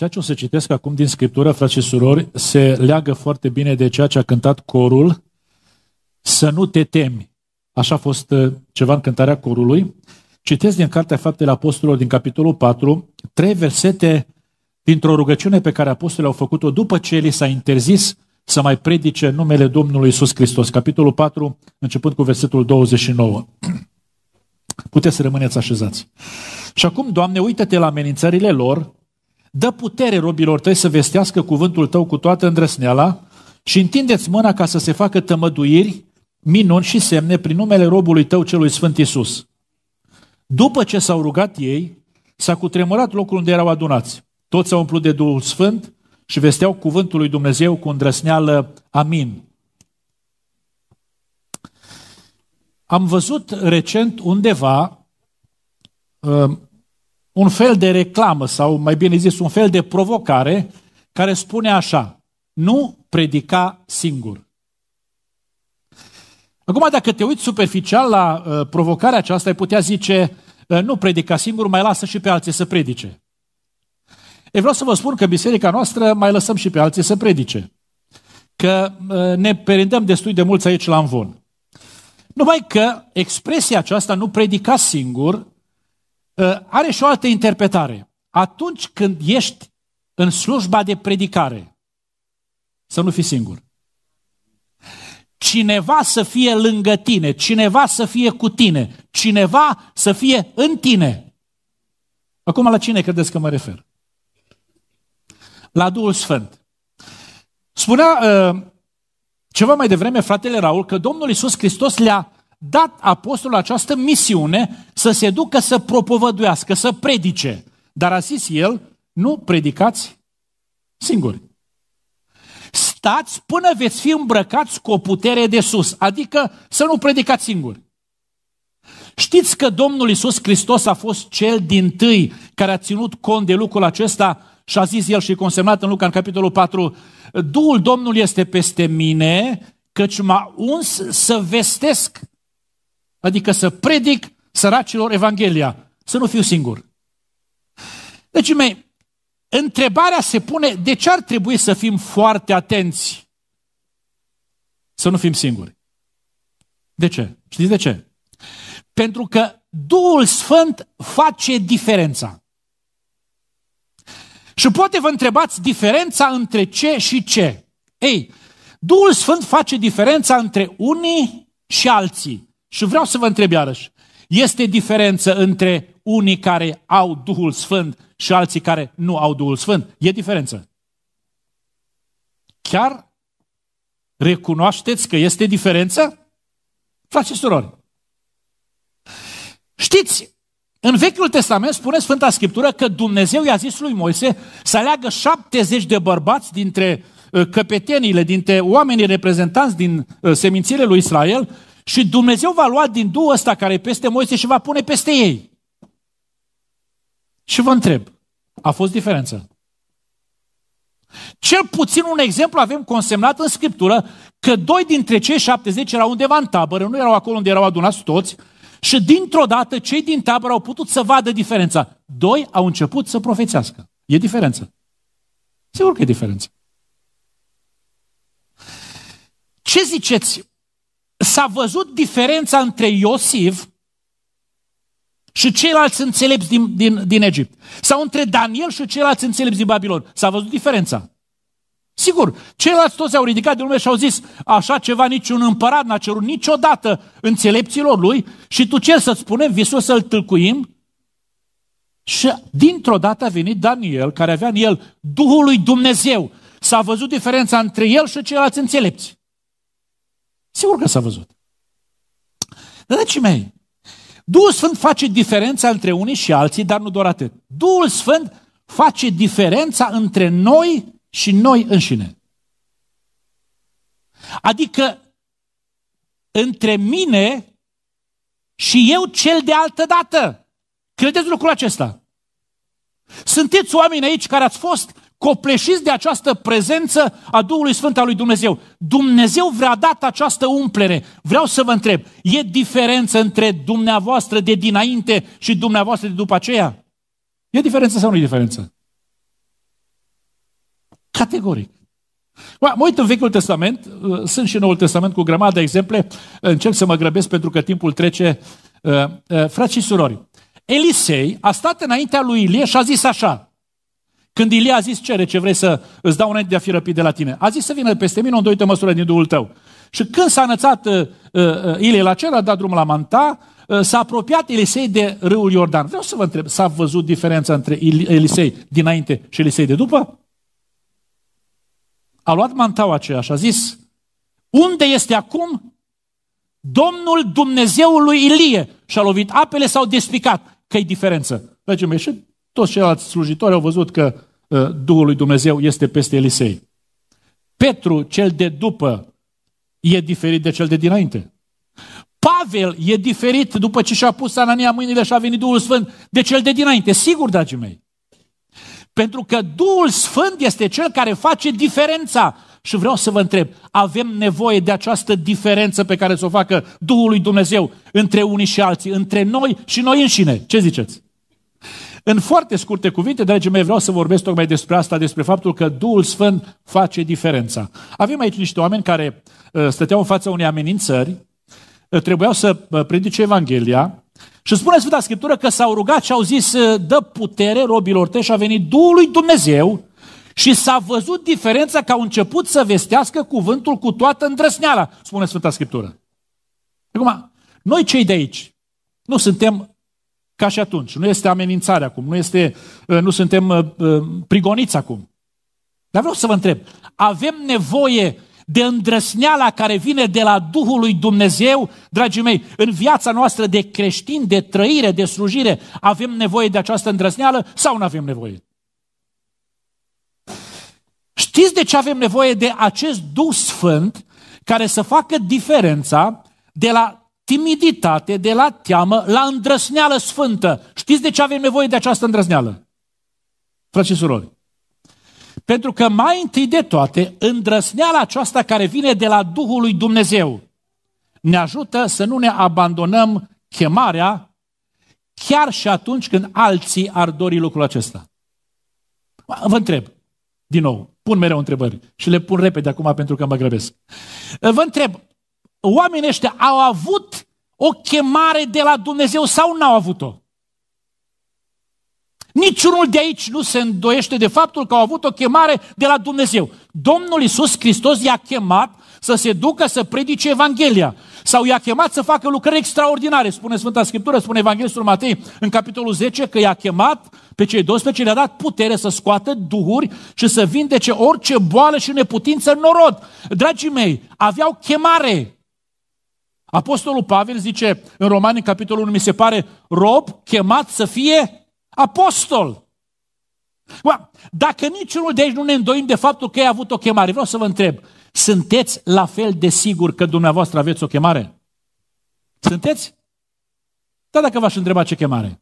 Ceea ce o să citesc acum din Scriptură, frate și surori, se leagă foarte bine de ceea ce a cântat corul, să nu te temi. Așa a fost uh, ceva în cântarea corului. Citesc din Cartea Faptele Apostolilor din capitolul 4, trei versete dintr-o rugăciune pe care apostolii au făcut-o după ce li s-a interzis să mai predice numele Domnului Isus Hristos. Capitolul 4, începând cu versetul 29. Puteți să rămâneți așezați. Și acum, Doamne, uită-te la amenințările lor Dă putere robilor tăi să vestească cuvântul tău cu toată îndrăsneala și întindeți mâna ca să se facă tămăduiri, minuni și semne prin numele robului tău celui Sfânt Isus. După ce s-au rugat ei, s-a cutremurat locul unde erau adunați. Toți s-au umplut de Duhul Sfânt și vesteau cuvântul lui Dumnezeu cu îndrăsneală. Amin. Am văzut recent undeva ă, un fel de reclamă sau mai bine zis un fel de provocare care spune așa, nu predica singur. Acum, dacă te uiți superficial la uh, provocarea aceasta, ai putea zice, uh, nu predica singur, mai lasă și pe alții să predice. E vreau să vă spun că biserica noastră mai lăsăm și pe alții să predice. Că uh, ne perindăm destul de mulți aici la învon. Numai că expresia aceasta, nu predica singur, Ă, are și o altă interpretare. Atunci când ești în slujba de predicare, să nu fii singur. Cineva să fie lângă tine, cineva să fie cu tine, cineva să fie în tine. Acum la cine credeți că mă refer? La Duhul Sfânt. Spunea ă, ceva mai devreme fratele Raul că Domnul Isus Hristos le-a dat apostolul această misiune să se ducă să propovăduiască, să predice. Dar a zis el, nu predicați singuri. Stați până veți fi îmbrăcați cu o putere de sus, adică să nu predicați singuri. Știți că Domnul Isus Hristos a fost cel din tâi care a ținut cont de lucrul acesta și a zis el și consemnat în Luca în capitolul 4, Duhul Domnului este peste mine, căci m-a uns să vestesc Adică să predic săracilor Evanghelia, să nu fiu singur. Deci, mei, întrebarea se pune de ce ar trebui să fim foarte atenți să nu fim singuri. De ce? Știți de ce? Pentru că Duhul Sfânt face diferența. Și poate vă întrebați diferența între ce și ce. Ei, Duhul Sfânt face diferența între unii și alții. Și vreau să vă întreb iarăși, este diferență între unii care au Duhul Sfânt și alții care nu au Duhul Sfânt? E diferență. Chiar recunoașteți că este diferență? Frați și surori, știți, în Vechiul Testament spune Sfânta Scriptură că Dumnezeu i-a zis lui Moise să aleagă 70 de bărbați dintre uh, căpeteniile, dintre oamenii reprezentanți din uh, semințile lui Israel și Dumnezeu va lua din Duhul ăsta care e peste Moise și va pune peste ei. Și vă întreb, a fost diferență? Cel puțin un exemplu avem consemnat în Scriptură că doi dintre cei 70 erau undeva în tabără, nu erau acolo unde erau adunați toți, și dintr-o dată cei din tabără au putut să vadă diferența. Doi au început să profețească. E diferență. Sigur că e diferență. Ce ziceți? s-a văzut diferența între Iosif și ceilalți înțelepți din, din, din Egipt. Sau între Daniel și ceilalți înțelepți din Babilon. S-a văzut diferența. Sigur, ceilalți toți au ridicat de lume și au zis, așa ceva niciun împărat n-a cerut niciodată înțelepților lui și tu ce să-ți spunem, visul să-l tâlcuim? Și dintr-o dată a venit Daniel, care avea în el Duhul lui Dumnezeu. S-a văzut diferența între el și ceilalți înțelepți. Sigur că s-a văzut. Dragii mei, Duhul Sfânt face diferența între unii și alții, dar nu doar atât. Duhul Sfânt face diferența între noi și noi înșine. Adică între mine și eu cel de altă dată. Credeți lucrul acesta? Sunteți oameni aici care ați fost copleșiți de această prezență a Duhului Sfânt al lui Dumnezeu. Dumnezeu vrea dat această umplere. Vreau să vă întreb, e diferență între dumneavoastră de dinainte și dumneavoastră de după aceea? E diferență sau nu e diferență? Categoric. Mă uit în Vechiul Testament, uh, sunt și în Noul Testament cu grămadă de exemple, încerc să mă grăbesc pentru că timpul trece. Uh, uh, frați și surori, Elisei a stat înaintea lui Ilie și a zis așa, când Ilie a zis, cere ce vrei să îți dau înainte de a fi răpit de la tine, a zis să vină peste mine o îndoită măsură din Duhul tău. Și când s-a înățat uh, uh, Ilie la cer, a dat drumul la Manta, uh, s-a apropiat Elisei de râul Iordan. Vreau să vă întreb, s-a văzut diferența între Elisei dinainte și Elisei de după? A luat mantaua aceea și a zis, unde este acum Domnul Dumnezeului Ilie? Și a lovit apele, s-au despicat. Că-i diferență. Dragii mei, și toți ceilalți slujitori au văzut că uh, Duhul lui Dumnezeu este peste Elisei. Petru, cel de după, e diferit de cel de dinainte. Pavel e diferit după ce și-a pus Anania mâinile și a venit Duhul Sfânt de cel de dinainte. Sigur, dragii mei. Pentru că Duhul Sfânt este cel care face diferența. Și vreau să vă întreb, avem nevoie de această diferență pe care să o facă Duhul lui Dumnezeu între unii și alții, între noi și noi înșine. Ce ziceți? În foarte scurte cuvinte, dragii mei, vreau să vorbesc tocmai despre asta, despre faptul că Duhul Sfânt face diferența. Avem aici niște oameni care uh, stăteau în fața unei amenințări, uh, trebuiau să uh, predice Evanghelia și spune Sfânta Scriptură că s-au rugat și au zis, dă putere robilor tăi și a venit Duhul lui Dumnezeu și s-a văzut diferența că au început să vestească cuvântul cu toată îndrăsneala, spune Sfânta Scriptură. Acum, noi cei de aici nu suntem ca și atunci. Nu este amenințare acum, nu, este, uh, nu suntem uh, uh, prigoniți acum. Dar vreau să vă întreb, avem nevoie de îndrăsneala care vine de la Duhul lui Dumnezeu, dragii mei, în viața noastră de creștin, de trăire, de slujire, avem nevoie de această îndrăsneală sau nu avem nevoie? Știți de ce avem nevoie de acest Duh Sfânt care să facă diferența de la timiditate, de la teamă, la îndrăsneală sfântă. Știți de ce avem nevoie de această îndrăsneală? Frați și surori. Pentru că mai întâi de toate, îndrăsneala aceasta care vine de la Duhul lui Dumnezeu ne ajută să nu ne abandonăm chemarea chiar și atunci când alții ar dori lucrul acesta. Vă întreb, din nou, pun mereu întrebări și le pun repede acum pentru că mă grăbesc. Vă întreb, oamenii ăștia au avut o chemare de la Dumnezeu sau n-au avut-o? Niciunul de aici nu se îndoiește de faptul că au avut o chemare de la Dumnezeu. Domnul Iisus Hristos i-a chemat să se ducă să predice Evanghelia sau i-a chemat să facă lucrări extraordinare. Spune Sfânta Scriptură, spune Evanghelistul Matei în capitolul 10 că i-a chemat pe cei 12, le-a dat putere să scoată duhuri și să vindece orice boală și neputință în norod. Dragii mei, aveau chemare. Apostolul Pavel zice în Romani, în capitolul 1, mi se pare, rob chemat să fie apostol. dacă niciunul de aici nu ne îndoim de faptul că ai avut o chemare, vreau să vă întreb, sunteți la fel de sigur că dumneavoastră aveți o chemare? Sunteți? Da, dacă v-aș întreba ce chemare.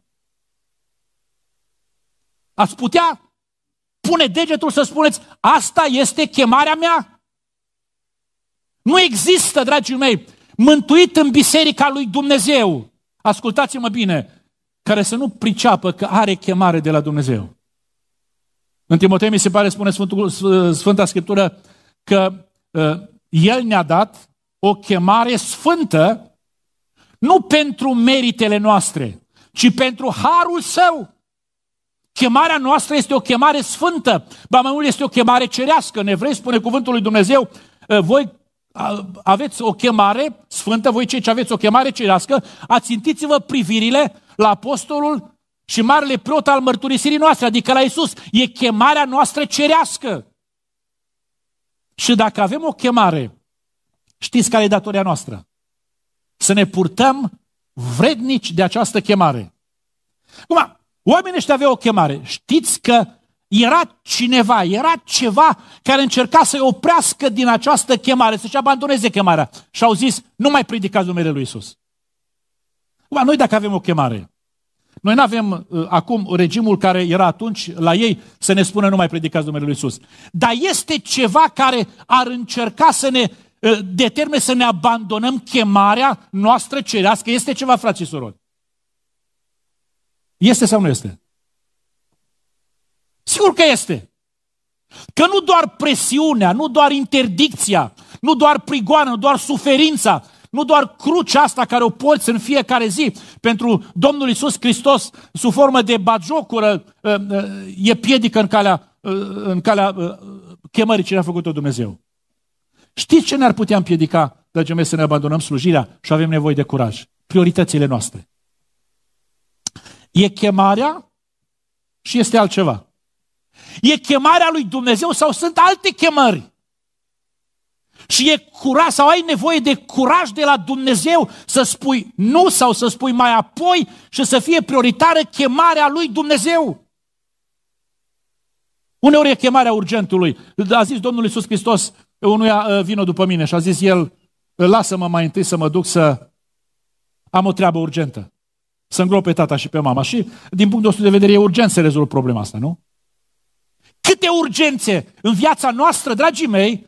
Ați putea pune degetul să spuneți, asta este chemarea mea? Nu există, dragii mei, mântuit în biserica lui Dumnezeu. Ascultați-mă bine, care să nu priceapă că are chemare de la Dumnezeu. În Timotei mi se pare, spune Sfântul, Sfânta Scriptură, că uh, El ne-a dat o chemare sfântă nu pentru meritele noastre, ci pentru harul Său. Chemarea noastră este o chemare sfântă, ba mai mult este o chemare cerească. În evrei spune cuvântul lui Dumnezeu, ă, voi aveți o chemare sfântă, voi cei ce aveți o chemare cerească, ațintiți-vă privirile la apostolul și marele preot al mărturisirii noastre, adică la Isus. E chemarea noastră cerească. Și dacă avem o chemare, știți care e datoria noastră? Să ne purtăm vrednici de această chemare. Acum, oamenii ăștia aveau o chemare. Știți că era cineva, era ceva care încerca să-i oprească din această chemare, să-și abandoneze chemarea. Și au zis, nu mai predicați numele lui Isus. Ba, noi dacă avem o chemare, noi nu avem uh, acum regimul care era atunci la ei să ne spună nu mai predicați numele lui Isus. Dar este ceva care ar încerca să ne uh, determine să ne abandonăm chemarea noastră cerească. Este ceva, frații și surori. Este sau nu este? Sigur că este. Că nu doar presiunea, nu doar interdicția, nu doar prigoana, nu doar suferința, nu doar crucea asta care o porți în fiecare zi pentru Domnul Isus Hristos sub formă de bagiocură ă, ă, e piedică în calea, ă, în calea chemării ce ne-a făcut-o Dumnezeu. Știți ce ne-ar putea împiedica, dragii mei, să ne abandonăm slujirea și avem nevoie de curaj? Prioritățile noastre. E chemarea și este altceva. E chemarea lui Dumnezeu sau sunt alte chemări? Și e curaj sau ai nevoie de curaj de la Dumnezeu să spui nu sau să spui mai apoi și să fie prioritară chemarea lui Dumnezeu. Uneori e chemarea urgentului. A zis Domnul Iisus Hristos, unuia ă, vină după mine și a zis el, ă, lasă-mă mai întâi să mă duc să am o treabă urgentă. Să îngrope tata și pe mama. Și din punctul nostru de vedere e urgent să rezolv problema asta, nu? câte urgențe în viața noastră, dragii mei,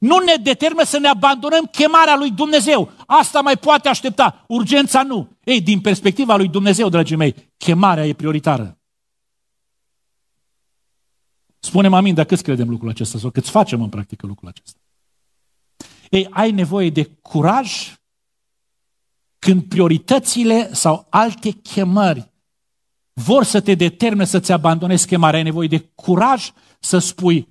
nu ne determină să ne abandonăm chemarea lui Dumnezeu. Asta mai poate aștepta, urgența nu. Ei, din perspectiva lui Dumnezeu, dragii mei, chemarea e prioritară. Spune-mi, amin, dar câți credem lucrul acesta sau câți facem în practică lucrul acesta? Ei, ai nevoie de curaj când prioritățile sau alte chemări vor să te determine să-ți abandonezi chemarea. Ai nevoie de curaj să spui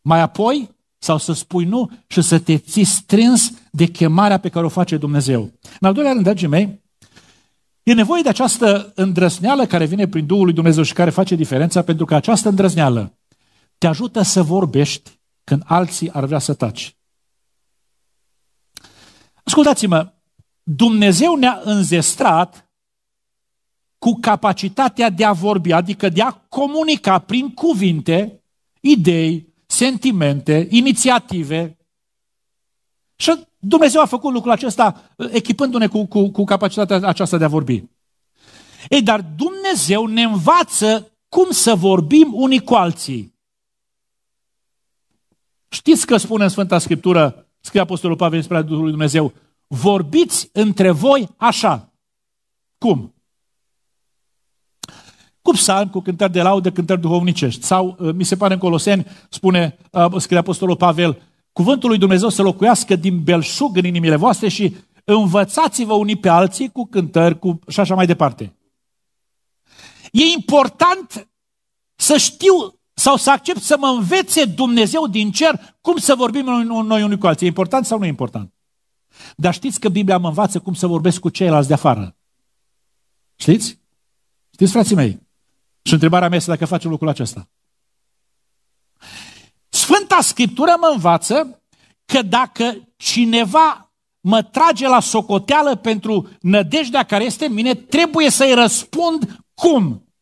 mai apoi sau să spui nu și să te ții strâns de chemarea pe care o face Dumnezeu. În al doilea rând, dragii mei, e nevoie de această îndrăzneală care vine prin Duhul lui Dumnezeu și care face diferența, pentru că această îndrăzneală te ajută să vorbești când alții ar vrea să taci. Ascultați-mă, Dumnezeu ne-a înzestrat cu capacitatea de a vorbi, adică de a comunica prin cuvinte, idei, sentimente, inițiative. Și Dumnezeu a făcut lucrul acesta uh, echipându-ne cu, cu, cu capacitatea aceasta de a vorbi. Ei, dar Dumnezeu ne învață cum să vorbim unii cu alții. Știți că spune în Sfânta Scriptură, scrie Apostolul Pavel spre Duhul lui Dumnezeu, vorbiți între voi așa. Cum? cu psalmi, cu cântări de laudă, cântări duhovnicești. Sau, uh, mi se pare în Coloseni, spune, uh, scrie Apostolul Pavel, cuvântul lui Dumnezeu să locuiască din belșug în inimile voastre și învățați-vă unii pe alții cu cântări cu... și așa mai departe. E important să știu sau să accept să mă învețe Dumnezeu din cer cum să vorbim noi unii cu alții. E important sau nu e important? Dar știți că Biblia mă învață cum să vorbesc cu ceilalți de afară. Știți? Știți, frații mei? Și întrebarea mea este dacă facem lucrul acesta. Sfânta Scriptură mă învață că dacă cineva mă trage la socoteală pentru nădejdea care este în mine, trebuie să-i răspund cum?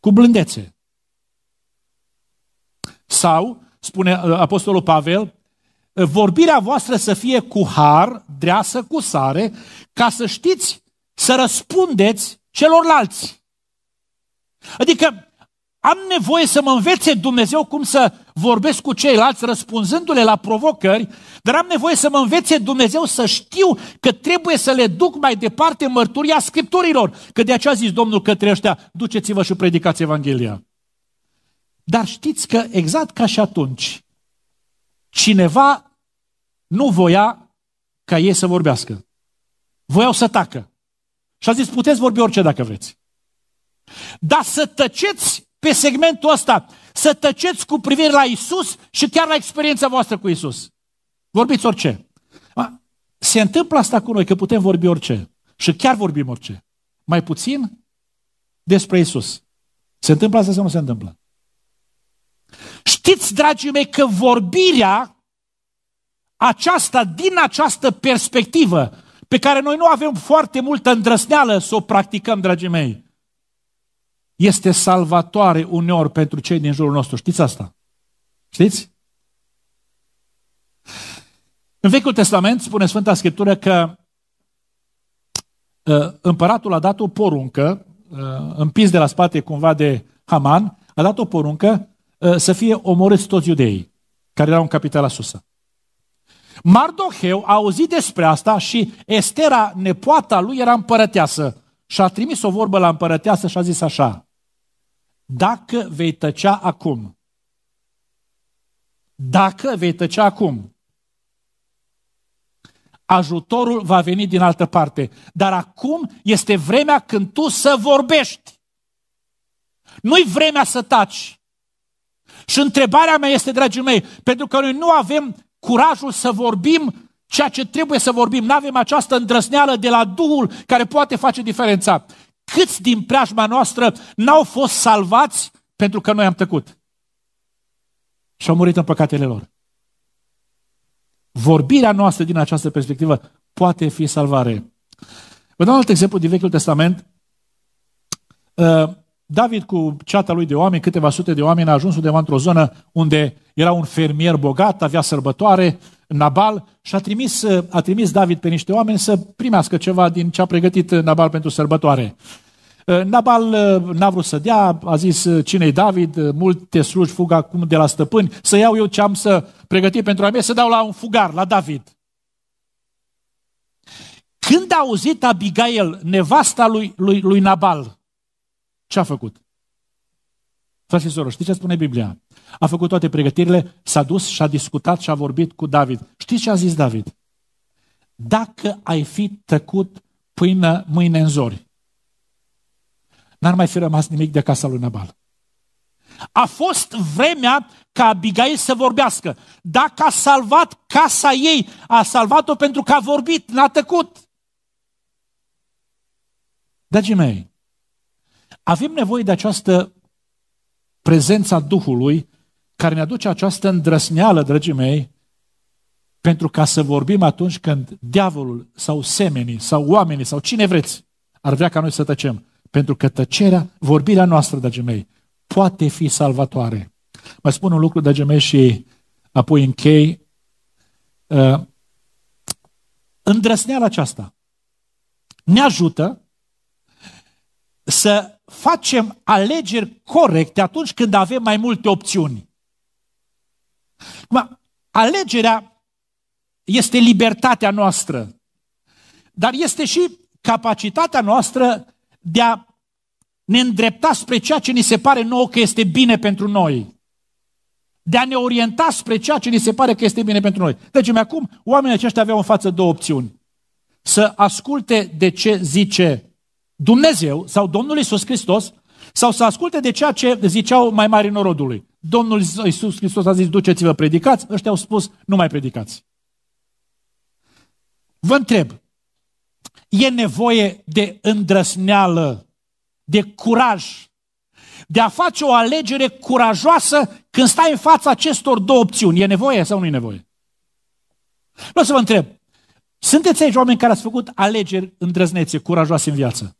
Cu blândețe. Sau, spune uh, Apostolul Pavel, vorbirea voastră să fie cu har, dreasă cu sare, ca să știți să răspundeți celorlalți. Adică am nevoie să mă învețe Dumnezeu cum să vorbesc cu ceilalți răspunzându-le la provocări, dar am nevoie să mă învețe Dumnezeu să știu că trebuie să le duc mai departe mărturia Scripturilor. Că de aceea a zis Domnul către ăștia, duceți-vă și predicați Evanghelia. Dar știți că exact ca și atunci, cineva nu voia ca ei să vorbească. Voiau să tacă. Și a zis, puteți vorbi orice dacă vreți. Dar să tăceți pe segmentul ăsta, să tăceți cu privire la Isus și chiar la experiența voastră cu Isus. Vorbiți orice. Se întâmplă asta cu noi, că putem vorbi orice. Și chiar vorbim orice. Mai puțin despre Isus. Se întâmplă asta sau nu se întâmplă? Știți, dragii mei, că vorbirea aceasta, din această perspectivă, pe care noi nu avem foarte multă îndrăsneală să o practicăm, dragii mei, este salvatoare uneori pentru cei din jurul nostru. Știți asta? Știți? În Vechiul Testament spune Sfânta Scriptură că ă, împăratul a dat o poruncă, ă, împins de la spate cumva de Haman, a dat o poruncă ă, să fie omorâți toți iudeii care erau în capitala Susa. Mardoheu a auzit despre asta și Estera, nepoata lui, era împărăteasă. Și a trimis o vorbă la împărăteasă și a zis așa, dacă vei tăcea acum. Dacă vei tăcea acum. Ajutorul va veni din altă parte. Dar acum este vremea când tu să vorbești. Nu-i vremea să taci. Și întrebarea mea este, dragii mei, pentru că noi nu avem curajul să vorbim ceea ce trebuie să vorbim. Nu avem această îndrăzneală de la Duhul care poate face diferența câți din preajma noastră n-au fost salvați pentru că noi am tăcut? Și au murit în păcatele lor. Vorbirea noastră din această perspectivă poate fi salvare. Vă dau alt exemplu din Vechiul Testament. Uh, David cu ceata lui de oameni, câteva sute de oameni, a ajuns undeva într-o zonă unde era un fermier bogat, avea sărbătoare, Nabal, și a trimis, uh, a trimis David pe niște oameni să primească ceva din ce a pregătit Nabal pentru sărbătoare. Uh, Nabal uh, n-a vrut să dea, a zis uh, cine-i David, Multe te fug acum de la stăpâni, să iau eu ce am să pregăti pentru a mea, să dau la un fugar, la David. Când a auzit Abigail, nevasta lui, lui, lui Nabal, ce a făcut? Frate și soră, știți ce spune Biblia? A făcut toate pregătirile, s-a dus și a discutat și a vorbit cu David. Știți ce a zis David? Dacă ai fi tăcut până mâine în zori, n-ar mai fi rămas nimic de casa lui Nabal. A fost vremea ca Abigail să vorbească. Dacă a salvat casa ei, a salvat-o pentru că a vorbit, n-a tăcut. Dragii mei, avem nevoie de această prezența Duhului care ne aduce această îndrăsneală, dragii mei, pentru ca să vorbim atunci când diavolul sau semenii sau oamenii sau cine vreți ar vrea ca noi să tăcem. Pentru că tăcerea, vorbirea noastră, dragii mei, poate fi salvatoare. Mă spun un lucru, dragii mei, și apoi închei. Uh, îndrăsneala aceasta ne ajută să facem alegeri corecte atunci când avem mai multe opțiuni. Acum, alegerea este libertatea noastră, dar este și capacitatea noastră de a ne îndrepta spre ceea ce ni se pare nouă că este bine pentru noi. De a ne orienta spre ceea ce ni se pare că este bine pentru noi. Deci, acum, oamenii aceștia aveau în față două opțiuni. Să asculte de ce zice Dumnezeu sau Domnul Isus Hristos sau să asculte de ceea ce ziceau mai mari norodului. Domnul Isus Hristos a zis, duceți-vă, predicați. Ăștia au spus, nu mai predicați. Vă întreb, e nevoie de îndrăsneală, de curaj, de a face o alegere curajoasă când stai în fața acestor două opțiuni. E nevoie sau nu e nevoie? Vreau să vă întreb, sunteți aici oameni care ați făcut alegeri îndrăznețe, curajoase în viață?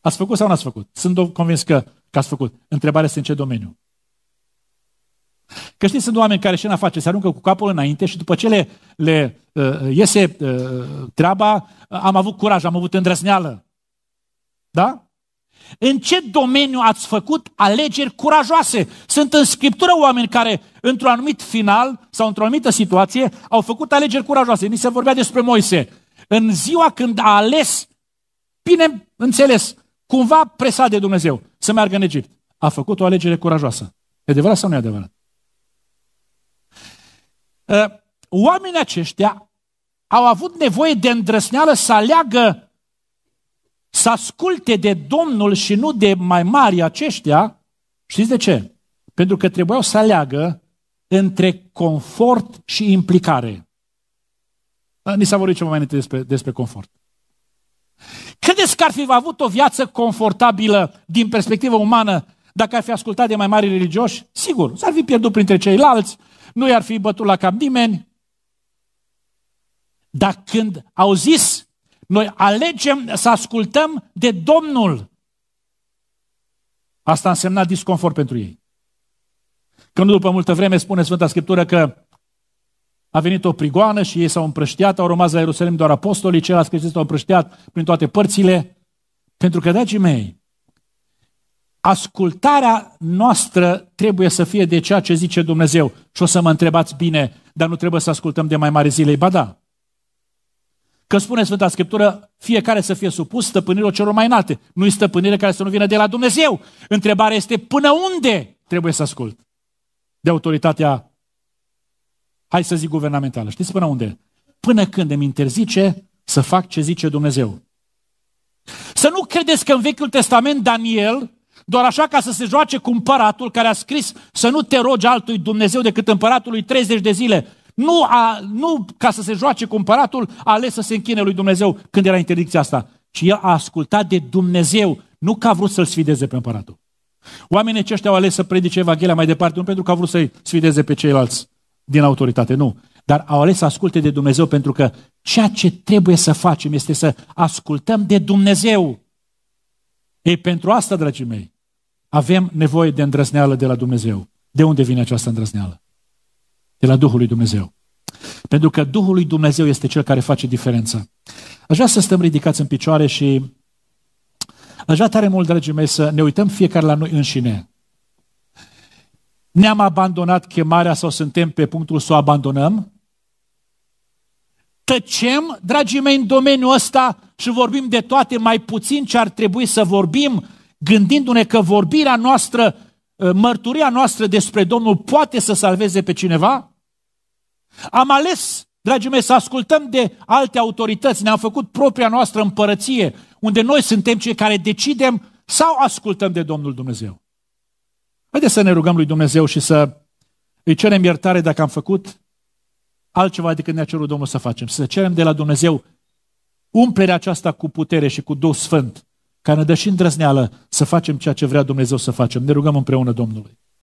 Ați făcut sau n-ați făcut? Sunt convins că, că ați făcut. Întrebarea este în ce domeniu? Că știți, sunt oameni care și în a face? Se aruncă cu capul înainte și după ce le, le uh, iese uh, treaba, uh, am avut curaj, am avut îndrăzneală. Da? În ce domeniu ați făcut alegeri curajoase? Sunt în Scriptură oameni care, într-un anumit final sau într-o anumită situație, au făcut alegeri curajoase. Ni se vorbea despre Moise. În ziua când a ales, bine înțeles, cumva presat de Dumnezeu, să meargă în Egipt, a făcut o alegere curajoasă. E adevărat sau nu e adevărat? Ă, oamenii aceștia au avut nevoie de îndrăsneală să aleagă, să asculte de Domnul și nu de mai mari aceștia. Știți de ce? Pentru că trebuiau să aleagă între confort și implicare. Ă, ni s-a vorbit ceva mai înainte despre, despre confort. Credeți că ar fi avut o viață confortabilă din perspectivă umană dacă ar fi ascultat de mai mari religioși? Sigur, s-ar fi pierdut printre ceilalți, nu i-ar fi bătut la cap nimeni. Dar când au zis, noi alegem să ascultăm de Domnul, asta însemna disconfort pentru ei. Când după multă vreme spune Sfânta Scriptură că a venit o prigoană și ei s-au împrăștiat, au rămas la Ierusalim doar apostolii, ceilalți creștini s-au împrăștiat prin toate părțile, pentru că, dragii mei, Ascultarea noastră trebuie să fie de ceea ce zice Dumnezeu. Și o să mă întrebați bine, dar nu trebuie să ascultăm de mai mare zilei. Ba da. Că spune Sfânta Scriptură, fiecare să fie supus stăpânirilor celor mai înalte. Nu-i stăpânire care să nu vină de la Dumnezeu. Întrebarea este până unde trebuie să ascult de autoritatea, hai să zic, guvernamentală. Știți până unde? Până când îmi interzice să fac ce zice Dumnezeu. Să nu credeți că în Vechiul Testament Daniel doar așa ca să se joace cu împăratul care a scris să nu te rogi altui Dumnezeu decât împăratului 30 de zile. Nu, a, nu ca să se joace cu împăratul, a ales să se închine lui Dumnezeu când era interdicția asta. Și el a ascultat de Dumnezeu, nu că a vrut să-l sfideze pe împăratul. Oamenii aceștia au ales să predice Evanghelia mai departe, nu pentru că au vrut să-i sfideze pe ceilalți din autoritate, nu. Dar au ales să asculte de Dumnezeu pentru că ceea ce trebuie să facem este să ascultăm de Dumnezeu. Ei, pentru asta, dragii mei, avem nevoie de îndrăzneală de la Dumnezeu. De unde vine această îndrăzneală? De la Duhul lui Dumnezeu. Pentru că Duhul lui Dumnezeu este cel care face diferența. Aș vrea să stăm ridicați în picioare și aș vrea tare mult, dragii mei, să ne uităm fiecare la noi înșine. Ne-am abandonat chemarea sau suntem pe punctul să o abandonăm? Tăcem, dragii mei, în domeniul ăsta și vorbim de toate mai puțin ce ar trebui să vorbim gândindu-ne că vorbirea noastră, ă, mărturia noastră despre Domnul poate să salveze pe cineva? Am ales, dragii mei, să ascultăm de alte autorități, ne-am făcut propria noastră împărăție, unde noi suntem cei care decidem sau ascultăm de Domnul Dumnezeu. Haideți să ne rugăm lui Dumnezeu și să îi cerem iertare dacă am făcut altceva decât ne-a cerut Domnul să facem. Să cerem de la Dumnezeu umplerea aceasta cu putere și cu Duh Sfânt care ne dă și îndrăzneală să facem ceea ce vrea Dumnezeu să facem. Ne rugăm împreună Domnului.